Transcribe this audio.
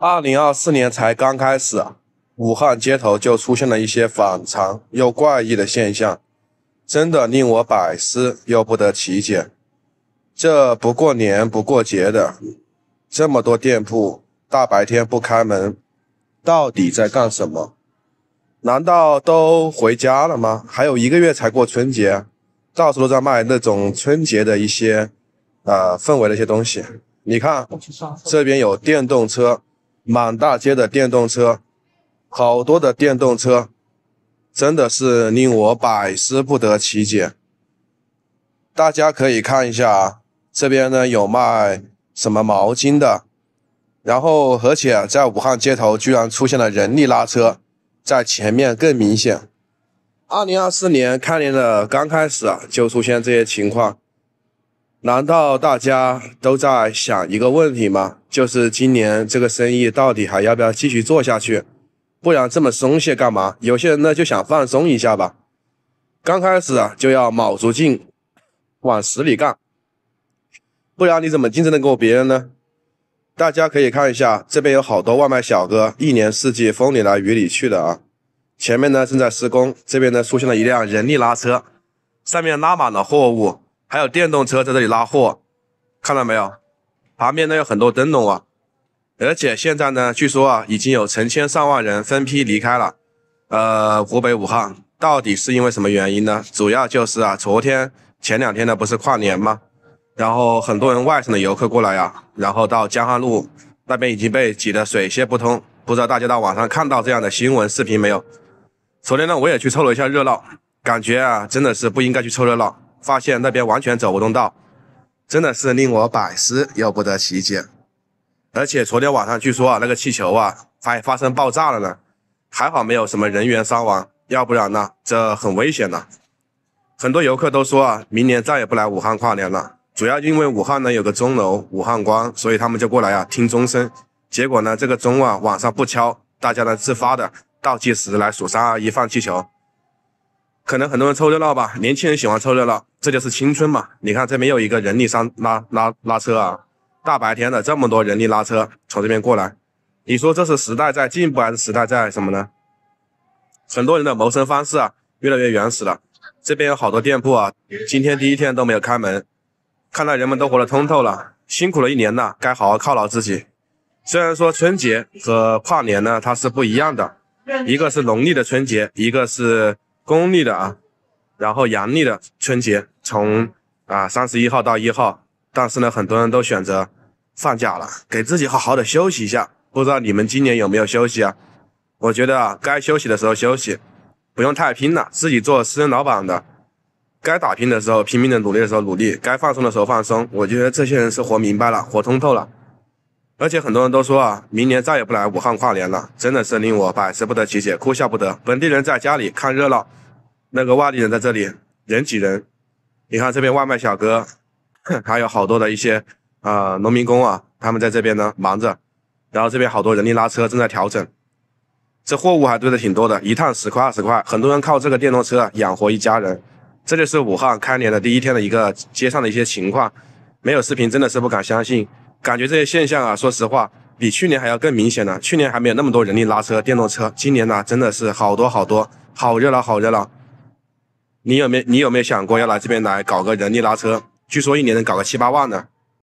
二零二四年才刚开始，武汉街头就出现了一些反常又怪异的现象，真的令我百思又不得其解。这不过年不过节的，这么多店铺大白天不开门，到底在干什么？难道都回家了吗？还有一个月才过春节，到处都在卖那种春节的一些啊氛围的一些东西。你看这边有电动车。满大街的电动车，好多的电动车，真的是令我百思不得其解。大家可以看一下，啊，这边呢有卖什么毛巾的，然后，而且在武汉街头居然出现了人力拉车，在前面更明显。二零二四年开年的刚开始啊，就出现这些情况。难道大家都在想一个问题吗？就是今年这个生意到底还要不要继续做下去？不然这么松懈干嘛？有些人呢就想放松一下吧。刚开始啊就要卯足劲，往死里干。不然你怎么竞争的过别人呢？大家可以看一下，这边有好多外卖小哥，一年四季风里来雨里去的啊。前面呢正在施工，这边呢出现了一辆人力拉车，上面拉满了货物。还有电动车在这里拉货，看到没有？旁边呢有很多灯笼啊，而且现在呢，据说啊，已经有成千上万人分批离开了。呃，湖北武汉到底是因为什么原因呢？主要就是啊，昨天前两天呢不是跨年吗？然后很多人外省的游客过来呀，然后到江汉路那边已经被挤得水泄不通。不知道大家到网上看到这样的新闻视频没有？昨天呢，我也去凑了一下热闹，感觉啊，真的是不应该去凑热闹。发现那边完全走不动道，真的是令我百思又不得其解。而且昨天晚上据说啊，那个气球啊发发生爆炸了呢，还好没有什么人员伤亡，要不然呢这很危险呢。很多游客都说啊，明年再也不来武汉跨年了，主要因为武汉呢有个钟楼武汉关，所以他们就过来啊听钟声。结果呢这个钟啊晚上不敲，大家呢自发的倒计时来数三二一放气球，可能很多人凑热闹吧，年轻人喜欢凑热闹。这就是青春嘛！你看这边有一个人力商拉拉拉车啊，大白天的这么多人力拉车从这边过来，你说这是时代在进步还是时代在什么呢？很多人的谋生方式啊越来越原始了。这边有好多店铺啊，今天第一天都没有开门，看来人们都活得通透了，辛苦了一年了，该好好犒劳自己。虽然说春节和跨年呢它是不一样的，一个是农历的春节，一个是公历的啊。然后阳历的春节从啊三十一号到一号，但是呢，很多人都选择放假了，给自己好好的休息一下。不知道你们今年有没有休息啊？我觉得啊，该休息的时候休息，不用太拼了。自己做私人老板的，该打拼的时候拼命的努力的时候努力，该放松的时候放松。我觉得这些人是活明白了，活通透了。而且很多人都说啊，明年再也不来武汉跨年了，真的是令我百思不得其解，哭笑不得。本地人在家里看热闹。那个外地人在这里人挤人，你看这边外卖小哥，还有好多的一些啊农民工啊，他们在这边呢忙着。然后这边好多人力拉车正在调整，这货物还堆的挺多的，一趟十块二十块，很多人靠这个电动车养活一家人。这就是武汉开年的第一天的一个街上的一些情况。没有视频真的是不敢相信，感觉这些现象啊，说实话比去年还要更明显了。去年还没有那么多人力拉车、电动车，今年呢真的是好多好多，好热闹，好热闹。你有没有你有没有想过要来这边来搞个人力拉车？据说一年能搞个七八万呢。